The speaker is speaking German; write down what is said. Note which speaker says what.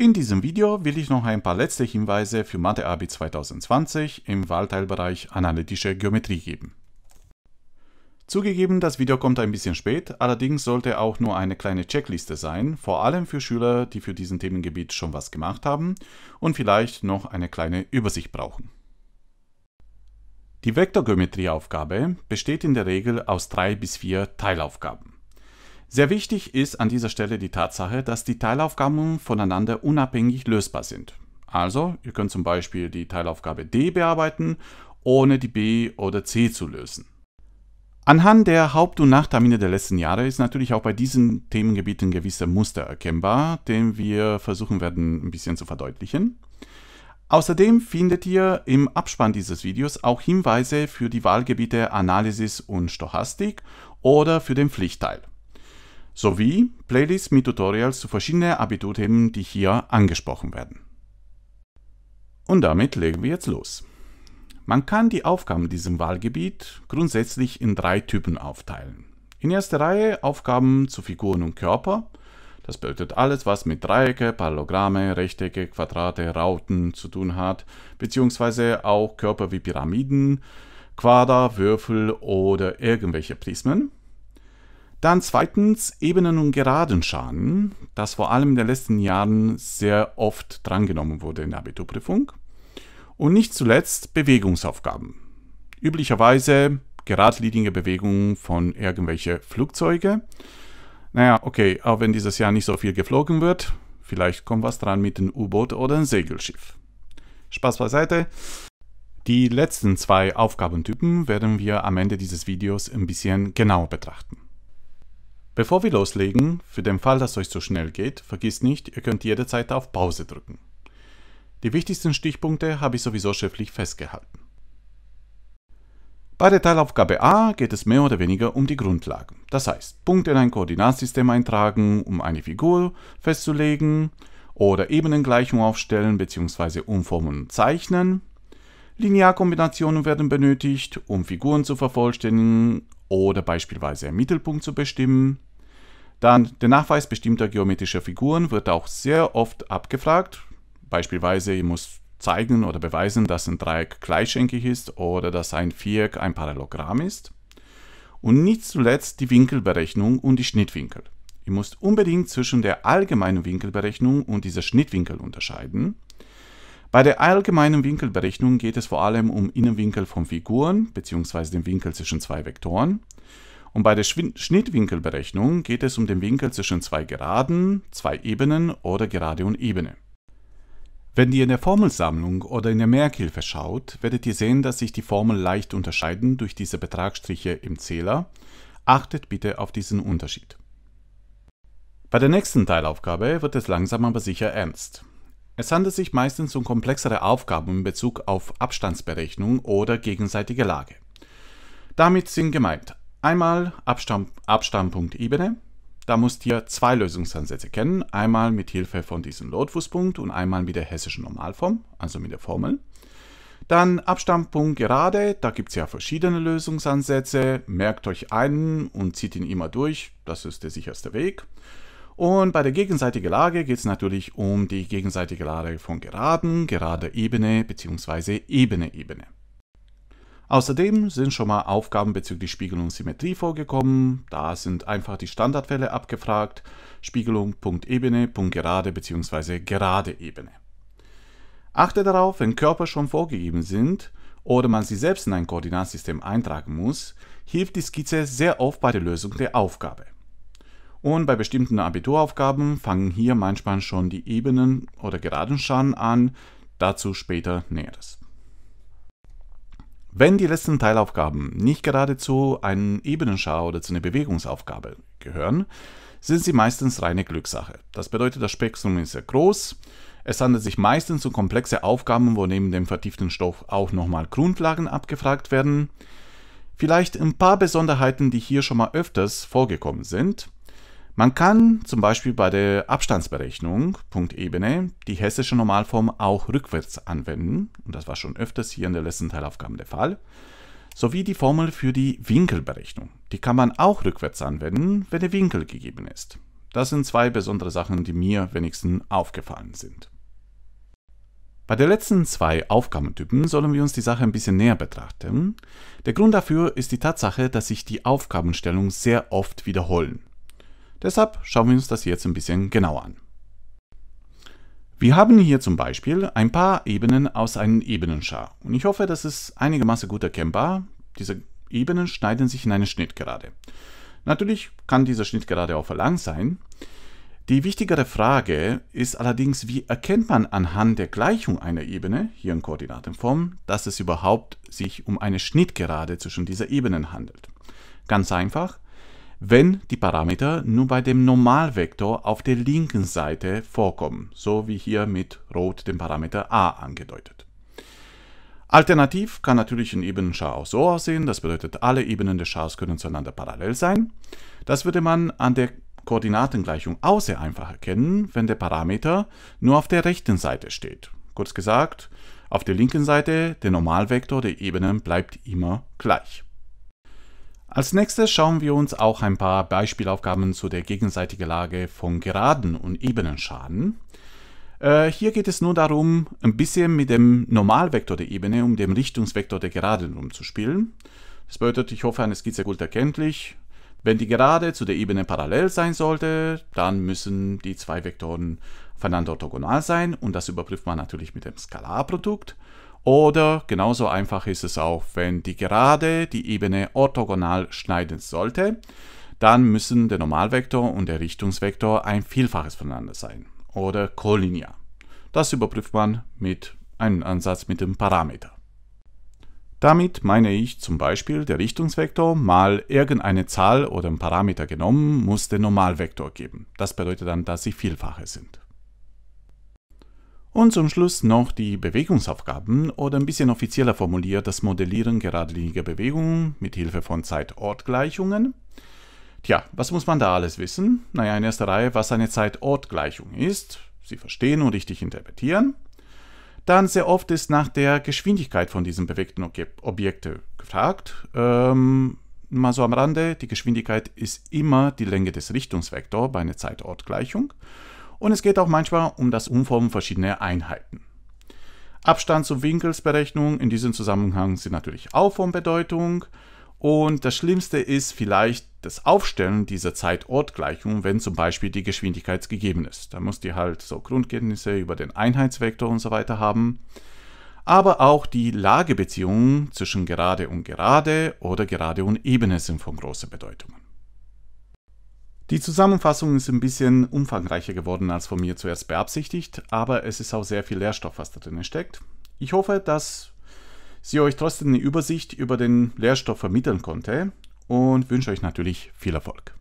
Speaker 1: In diesem Video will ich noch ein paar letzte Hinweise für Mathe AB 2020 im Wahlteilbereich Analytische Geometrie geben. Zugegeben, das Video kommt ein bisschen spät, allerdings sollte auch nur eine kleine Checkliste sein, vor allem für Schüler, die für diesen Themengebiet schon was gemacht haben und vielleicht noch eine kleine Übersicht brauchen. Die Vektorgeometrieaufgabe besteht in der Regel aus drei bis vier Teilaufgaben. Sehr wichtig ist an dieser Stelle die Tatsache, dass die Teilaufgaben voneinander unabhängig lösbar sind. Also, ihr könnt zum Beispiel die Teilaufgabe D bearbeiten, ohne die B oder C zu lösen. Anhand der Haupt- und Nachtermine der letzten Jahre ist natürlich auch bei diesen Themengebieten gewisse Muster erkennbar, den wir versuchen werden, ein bisschen zu verdeutlichen. Außerdem findet ihr im Abspann dieses Videos auch Hinweise für die Wahlgebiete Analysis und Stochastik oder für den Pflichtteil sowie Playlists mit Tutorials zu verschiedenen Abiturthemen, die hier angesprochen werden. Und damit legen wir jetzt los. Man kann die Aufgaben in diesem Wahlgebiet grundsätzlich in drei Typen aufteilen. In erster Reihe Aufgaben zu Figuren und Körper. Das bedeutet alles, was mit Dreiecke, Parallelogramme, Rechtecke, Quadrate, Rauten zu tun hat, beziehungsweise auch Körper wie Pyramiden, Quader, Würfel oder irgendwelche Prismen. Dann zweitens Ebenen und geraden Schaden, das vor allem in den letzten Jahren sehr oft drangenommen wurde in der Abiturprüfung. Und nicht zuletzt Bewegungsaufgaben. Üblicherweise geradlinige Bewegungen von irgendwelchen Flugzeugen. Naja, okay, auch wenn dieses Jahr nicht so viel geflogen wird, vielleicht kommt was dran mit einem U-Boot oder einem Segelschiff. Spaß beiseite. Die letzten zwei Aufgabentypen werden wir am Ende dieses Videos ein bisschen genauer betrachten. Bevor wir loslegen, für den Fall, dass es euch zu so schnell geht, vergisst nicht, ihr könnt jederzeit auf Pause drücken. Die wichtigsten Stichpunkte habe ich sowieso schriftlich festgehalten. Bei der Teilaufgabe A geht es mehr oder weniger um die Grundlagen. Das heißt, Punkte in ein Koordinatsystem eintragen, um eine Figur festzulegen oder Ebenengleichung aufstellen bzw. umformen und zeichnen. Linearkombinationen werden benötigt, um Figuren zu vervollständigen oder beispielsweise einen Mittelpunkt zu bestimmen. Dann der Nachweis bestimmter geometrischer Figuren wird auch sehr oft abgefragt. Beispielsweise ihr muss zeigen oder beweisen, dass ein Dreieck gleichschenkig ist oder dass ein Viereck ein Parallelogramm ist. Und nicht zuletzt die Winkelberechnung und die Schnittwinkel. Ihr müsst unbedingt zwischen der allgemeinen Winkelberechnung und dieser Schnittwinkel unterscheiden. Bei der allgemeinen Winkelberechnung geht es vor allem um Innenwinkel von Figuren bzw. den Winkel zwischen zwei Vektoren. Und bei der Schnittwinkelberechnung geht es um den Winkel zwischen zwei Geraden, zwei Ebenen oder Gerade und Ebene. Wenn ihr in der Formelsammlung oder in der Merkhilfe schaut, werdet ihr sehen, dass sich die Formel leicht unterscheiden durch diese Betragsstriche im Zähler. Achtet bitte auf diesen Unterschied. Bei der nächsten Teilaufgabe wird es langsam aber sicher ernst. Es handelt sich meistens um komplexere Aufgaben in Bezug auf Abstandsberechnung oder gegenseitige Lage. Damit sind gemeint einmal Abstand, Abstandpunktebene, da musst ihr zwei Lösungsansätze kennen, einmal mit Hilfe von diesem Lotfußpunkt und einmal mit der hessischen Normalform, also mit der Formel. Dann Abstandpunkt gerade, da gibt es ja verschiedene Lösungsansätze, merkt euch einen und zieht ihn immer durch, das ist der sicherste Weg. Und bei der gegenseitigen Lage geht es natürlich um die gegenseitige Lage von geraden, gerader Ebene bzw. Ebene-Ebene. Außerdem sind schon mal Aufgaben bezüglich Spiegelung und Symmetrie vorgekommen. Da sind einfach die Standardfälle abgefragt. Spiegelung, Punkt Ebene, Punkt Gerade bzw. gerade Ebene. Achte darauf, wenn Körper schon vorgegeben sind oder man sie selbst in ein Koordinatsystem eintragen muss, hilft die Skizze sehr oft bei der Lösung der Aufgabe. Und bei bestimmten Abituraufgaben fangen hier manchmal schon die Ebenen oder Geradenscharen an, dazu später Näheres. Wenn die letzten Teilaufgaben nicht gerade zu einem Ebenenschar oder zu einer Bewegungsaufgabe gehören, sind sie meistens reine Glückssache. Das bedeutet, das Spektrum ist sehr groß. Es handelt sich meistens um komplexe Aufgaben, wo neben dem vertieften Stoff auch nochmal Grundlagen abgefragt werden. Vielleicht ein paar Besonderheiten, die hier schon mal öfters vorgekommen sind. Man kann zum Beispiel bei der Abstandsberechnung, Punktebene, die hessische Normalform auch rückwärts anwenden, und das war schon öfters hier in der letzten Teilaufgaben der Fall, sowie die Formel für die Winkelberechnung. Die kann man auch rückwärts anwenden, wenn der Winkel gegeben ist. Das sind zwei besondere Sachen, die mir wenigstens aufgefallen sind. Bei den letzten zwei Aufgabentypen sollen wir uns die Sache ein bisschen näher betrachten. Der Grund dafür ist die Tatsache, dass sich die Aufgabenstellungen sehr oft wiederholen. Deshalb schauen wir uns das jetzt ein bisschen genauer an. Wir haben hier zum Beispiel ein paar Ebenen aus einem Ebenenschar und ich hoffe, das ist einigermaßen gut erkennbar. Diese Ebenen schneiden sich in eine Schnittgerade. Natürlich kann diese Schnittgerade auch lang sein. Die wichtigere Frage ist allerdings, wie erkennt man anhand der Gleichung einer Ebene, hier in Koordinatenform, dass es überhaupt sich um eine Schnittgerade zwischen dieser Ebenen handelt? Ganz einfach, wenn die Parameter nur bei dem Normalvektor auf der linken Seite vorkommen, so wie hier mit rot dem Parameter a angedeutet. Alternativ kann natürlich ein Ebenenschar auch so aussehen, das bedeutet, alle Ebenen des Schars können zueinander parallel sein. Das würde man an der Koordinatengleichung auch sehr einfach erkennen, wenn der Parameter nur auf der rechten Seite steht. Kurz gesagt, auf der linken Seite der Normalvektor der Ebenen bleibt immer gleich. Als nächstes schauen wir uns auch ein paar Beispielaufgaben zu der gegenseitigen Lage von geraden und ebenen Schaden. Äh, hier geht es nur darum, ein bisschen mit dem Normalvektor der Ebene um dem Richtungsvektor der Geraden rumzuspielen. Das bedeutet, ich hoffe, eine Skizze gut erkenntlich. Wenn die Gerade zu der Ebene parallel sein sollte, dann müssen die zwei Vektoren voneinander orthogonal sein und das überprüft man natürlich mit dem Skalarprodukt. Oder genauso einfach ist es auch, wenn die Gerade die Ebene orthogonal schneiden sollte, dann müssen der Normalvektor und der Richtungsvektor ein Vielfaches voneinander sein oder kollinear. Das überprüft man mit einem Ansatz mit dem Parameter. Damit meine ich zum Beispiel, der Richtungsvektor mal irgendeine Zahl oder ein Parameter genommen muss den Normalvektor geben. Das bedeutet dann, dass sie Vielfache sind. Und zum Schluss noch die Bewegungsaufgaben oder ein bisschen offizieller formuliert das Modellieren geradliniger Bewegungen mit Hilfe von Zeit-Ort-Gleichungen. Tja, was muss man da alles wissen? Naja, in erster Reihe, was eine Zeit-Ort-Gleichung ist, sie verstehen und richtig interpretieren. Dann sehr oft ist nach der Geschwindigkeit von diesen bewegten Objekten gefragt. Ähm, mal so am Rande, die Geschwindigkeit ist immer die Länge des Richtungsvektors bei einer Zeit-Ort-Gleichung. gleichung und es geht auch manchmal um das Umformen verschiedener Einheiten. Abstands- und Winkelsberechnung in diesem Zusammenhang sind natürlich auch von Bedeutung. Und das Schlimmste ist vielleicht das Aufstellen dieser Zeit-Ort-Gleichung, wenn zum Beispiel die Geschwindigkeit gegeben ist. Da muss die halt so Grundkenntnisse über den Einheitsvektor und so weiter haben. Aber auch die Lagebeziehungen zwischen Gerade und Gerade oder Gerade und Ebene sind von großer Bedeutung. Die Zusammenfassung ist ein bisschen umfangreicher geworden als von mir zuerst beabsichtigt, aber es ist auch sehr viel Lehrstoff, was da drin steckt. Ich hoffe, dass sie euch trotzdem eine Übersicht über den Lehrstoff vermitteln konnte und wünsche euch natürlich viel Erfolg.